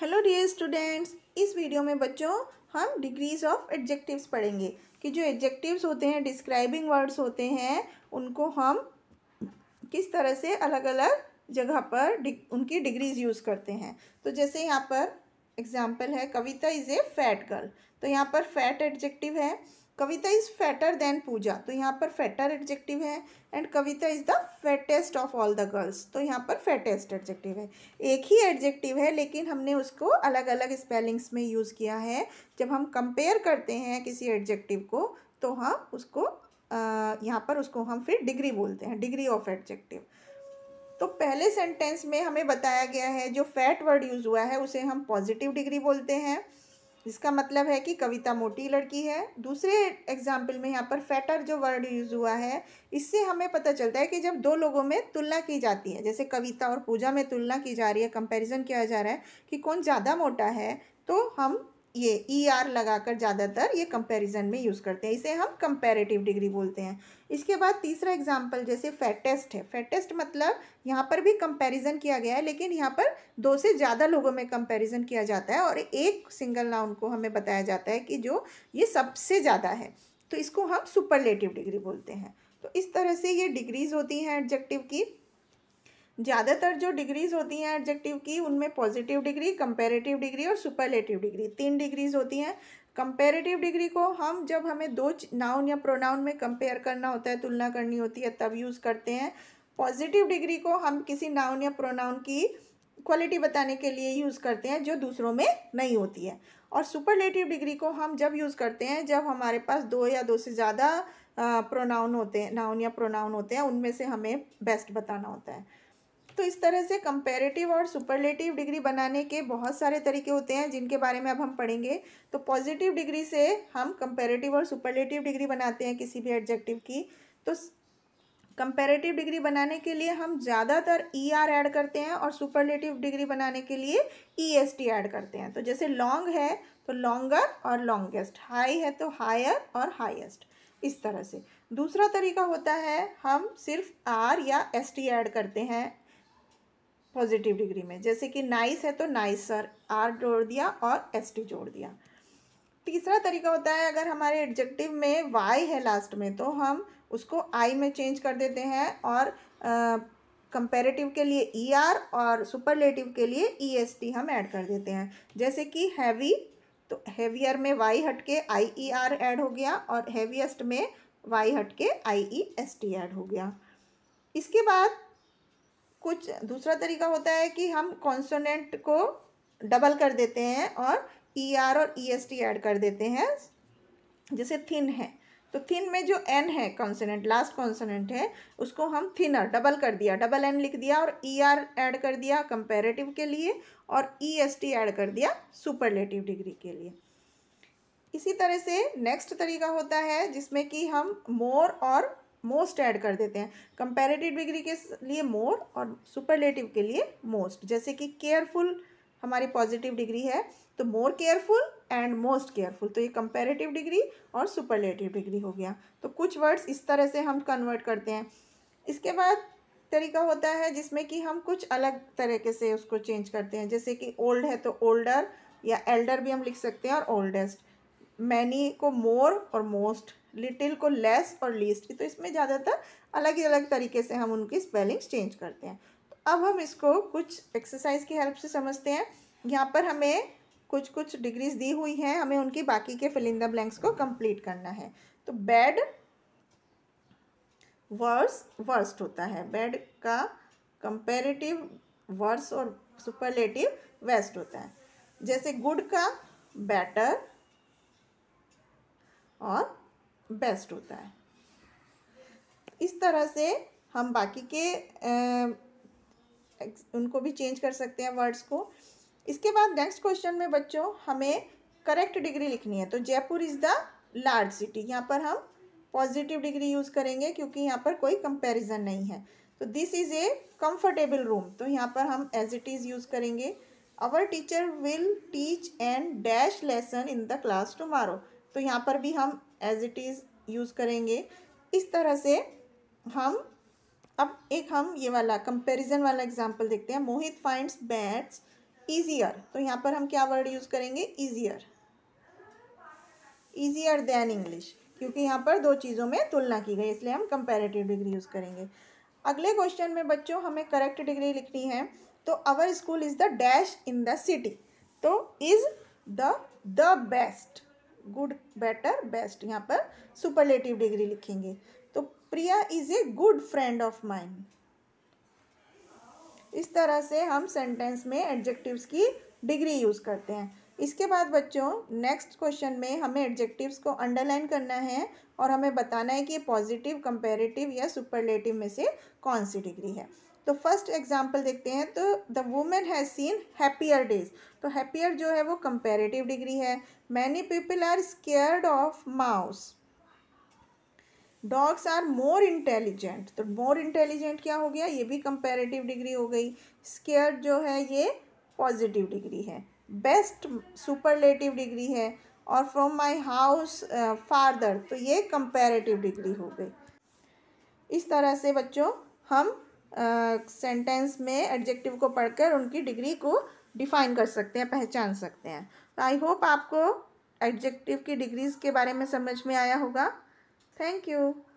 hello dear students इस video में बच्चों हम डिग्रीज ऑफ एडजेक्टिव्स पढ़ेंगे कि जो एडजेक्टिव्स होते हैं डिस्क्राइबिंग वर्ड्स होते हैं उनको हम किस तरह से अलग अलग जगह पर उनकी डिग्रीज यूज़ करते हैं तो जैसे यहाँ पर एग्जाम्पल है Kavita is a fat girl तो यहाँ पर फैट एडजेक्टिव है Kavita is fatter than Pooja तो यहाँ पर फैटर एडजेक्टिव है and Kavita is the fattest of all the girls तो यहाँ पर फैटेस्ट एडजेक्टिव है एक ही एडजेक्टिव है लेकिन हमने उसको अलग अलग स्पेलिंग्स में यूज़ किया है जब हम कंपेयर करते हैं किसी एडजेक्टिव को तो हम उसको यहाँ पर उसको हम फिर डिग्री बोलते हैं डिग्री ऑफ एडजेक्टिव तो पहले सेंटेंस में हमें बताया गया है जो फैट वर्ड यूज़ हुआ है उसे हम पॉजिटिव डिग्री बोलते हैं जिसका मतलब है कि कविता मोटी लड़की है दूसरे एग्जाम्पल में यहाँ पर फैटर जो वर्ड यूज़ हुआ है इससे हमें पता चलता है कि जब दो लोगों में तुलना की जाती है जैसे कविता और पूजा में तुलना की जा रही है कंपैरिजन किया जा रहा है कि कौन ज़्यादा मोटा है तो हम ये ई e आर लगाकर ज़्यादातर ये कंपेरिजन में यूज़ करते हैं इसे हम कंपेरेटिव डिग्री बोलते हैं इसके बाद तीसरा एग्जाम्पल जैसे फैटेस्ट है फैटेस्ट मतलब यहाँ पर भी कंपेरिजन किया गया है लेकिन यहाँ पर दो से ज़्यादा लोगों में कंपेरिजन किया जाता है और एक सिंगल नाउन को हमें बताया जाता है कि जो ये सबसे ज़्यादा है तो इसको हम सुपरलेटिव डिग्री बोलते हैं तो इस तरह से ये डिग्रीज होती हैं एडजेक्टिव की ज़्यादातर जो डिग्रीज़ होती हैं एडजेक्टिव की उनमें पॉजिटिव डिग्री कंपेरेटिव डिग्री और सुपरलेटिव डिग्री तीन डिग्रीज़ होती हैं कंपेरेटिव डिग्री को हम जब हमें दो नाउन या प्रोनाउन में कंपेयर करना होता है तुलना करनी होती है तब यूज़ करते हैं पॉजिटिव डिग्री को हम किसी नाउन या प्रोनाउन की क्वालिटी बताने के लिए यूज़ करते हैं जो दूसरों में नहीं होती है और सुपरलेटिव डिग्री को हम जब यूज़ करते हैं जब हमारे पास दो या दो से ज़्यादा प्रोनाउन होते हैं नाउन या प्रोनाउन होते हैं उनमें से हमें बेस्ट बताना होता है तो इस तरह से कंपेरेटिव और सुपरलेटिव डिग्री बनाने के बहुत सारे तरीके होते हैं जिनके बारे में अब हम पढ़ेंगे तो पॉजिटिव डिग्री से हम कंपेरेटिव और सुपरलेटिव डिग्री बनाते हैं किसी भी एडजेक्टिव की तो कंपेरेटिव डिग्री बनाने के लिए हम ज़्यादातर ई e आर ऐड करते हैं और सुपरलेटिव डिग्री बनाने के लिए ई एस टी ऐड करते हैं तो जैसे लॉन्ग है तो लॉन्गर और लॉन्गेस्ट हाई है तो हायर और हाइस्ट इस तरह से दूसरा तरीका होता है हम सिर्फ आर या एस टी ऐड करते हैं पॉजिटिव डिग्री में जैसे कि नाइस है तो नाइस सर आर जोड़ दिया और एस टी जोड़ दिया तीसरा तरीका होता है अगर हमारे एडजेक्टिव में वाई है लास्ट में तो हम उसको आई में चेंज कर देते हैं और कंपेरेटिव के लिए ई e आर और सुपरलेटिव के लिए ई एस टी हम ऐड कर देते हैं जैसे कि हैवी तो हैवियर में वाई हट के आई ई आर ऐड हो गया और हैवीएस्ट में वाई हट के I E S T add हो गया इसके बाद कुछ दूसरा तरीका होता है कि हम कॉन्सोनेंट को डबल कर देते हैं और ई e आर और ई एस टी ऐड कर देते हैं जैसे थिन है तो थिन में जो एन है कॉन्सोनेंट लास्ट कॉन्सोनेंट है उसको हम थिनर डबल कर दिया डबल एन लिख दिया और ई आर एड कर दिया कंपेरेटिव के लिए और ई एस टी ऐड कर दिया सुपरलेटिव डिग्री के लिए इसी तरह से नेक्स्ट तरीका होता है जिसमें कि हम मोर और मोस्ट ऐड कर देते हैं कंपेरेटिव डिग्री के लिए मोर और सुपरलेटिव के लिए मोस्ट जैसे कि केयरफुल हमारी पॉजिटिव डिग्री है तो more careful and most careful तो ये कंपेरेटिव डिग्री और सुपरलेटिव डिग्री हो गया तो कुछ वर्ड्स इस तरह से हम कन्वर्ट करते हैं इसके बाद तरीका होता है जिसमें कि हम कुछ अलग तरीके से उसको चेंज करते हैं जैसे कि ओल्ड है तो ओल्डर या एल्डर भी हम लिख सकते हैं और ओल्डेस्ट मैनी को मोर और मोस्ट लिटिल को लेस और लीस्ट तो इसमें ज़्यादातर अलग ही अलग तरीके से हम उनकी स्पेलिंग्स चेंज करते हैं तो अब हम इसको कुछ एक्सरसाइज की हेल्प से समझते हैं यहाँ पर हमें कुछ कुछ डिग्रीज दी हुई हैं हमें उनकी बाकी के फिलिंदा ब्लैंक्स को कंप्लीट करना है तो बेड वर्स वर्स्ट होता है बेड का कंपेरेटिव वर्स और सुपरलेटिव वेस्ट होता है जैसे गुड का बेटर और बेस्ट होता है इस तरह से हम बाकी के आ, उनको भी चेंज कर सकते हैं वर्ड्स को इसके बाद नेक्स्ट क्वेश्चन में बच्चों हमें करेक्ट डिग्री लिखनी है तो Jaipur is the large city यहाँ पर हम पॉजिटिव डिग्री यूज़ करेंगे क्योंकि यहाँ पर कोई कंपैरिजन नहीं है तो this is a comfortable room तो यहाँ पर हम एज इट इज़ यूज़ करेंगे our teacher will teach and dash lesson in the class tomorrow तो यहाँ पर भी हम एज इट इज़ यूज़ करेंगे इस तरह से हम अब एक हम ये वाला कंपैरिजन वाला एग्जांपल देखते हैं मोहित फाइंड्स बैट्स ईजियर तो यहाँ पर हम क्या वर्ड यूज़ करेंगे ईजियर ईजियर देन इंग्लिश क्योंकि यहाँ पर दो चीज़ों में तुलना की गई इसलिए हम कंपेरेटिव डिग्री यूज़ करेंगे अगले क्वेश्चन में बच्चों हमें करेक्ट डिग्री लिखनी है तो our school is the dash in the city तो is the the best good better best यहाँ पर सुपरलेटिव डिग्री लिखेंगे तो Priya is a good friend of mind इस तरह से हम सेंटेंस में एडजेक्टिव्स की डिग्री यूज़ करते हैं इसके बाद बच्चों नेक्स्ट क्वेश्चन में हमें एडजेक्टिव्स को अंडरलाइन करना है और हमें बताना है कि पॉजिटिव कंपेरेटिव या सुपरलेटिव में से कौन सी डिग्री है तो फर्स्ट एग्जाम्पल देखते हैं तो the women has seen happier days तो हैप्पियर जो है वो कंपेरेटिव डिग्री है many people are scared of mouse dogs are more intelligent तो मोर इंटेलिजेंट क्या हो गया ये भी कंपेरेटिव डिग्री हो गई स्केयर्ड जो है ये पॉजिटिव डिग्री है बेस्ट सुपरलेटिव डिग्री है और फ्रॉम माई हाउस फादर तो ये कंपेरेटिव डिग्री हो गई इस तरह से बच्चों हम सेंटेंस में एडजेक्टिव को पढ़कर उनकी डिग्री को डिफाइन कर सकते हैं पहचान सकते हैं तो आई होप आपको एडजेक्टिव की डिग्रीज़ के बारे में समझ में आया होगा थैंक यू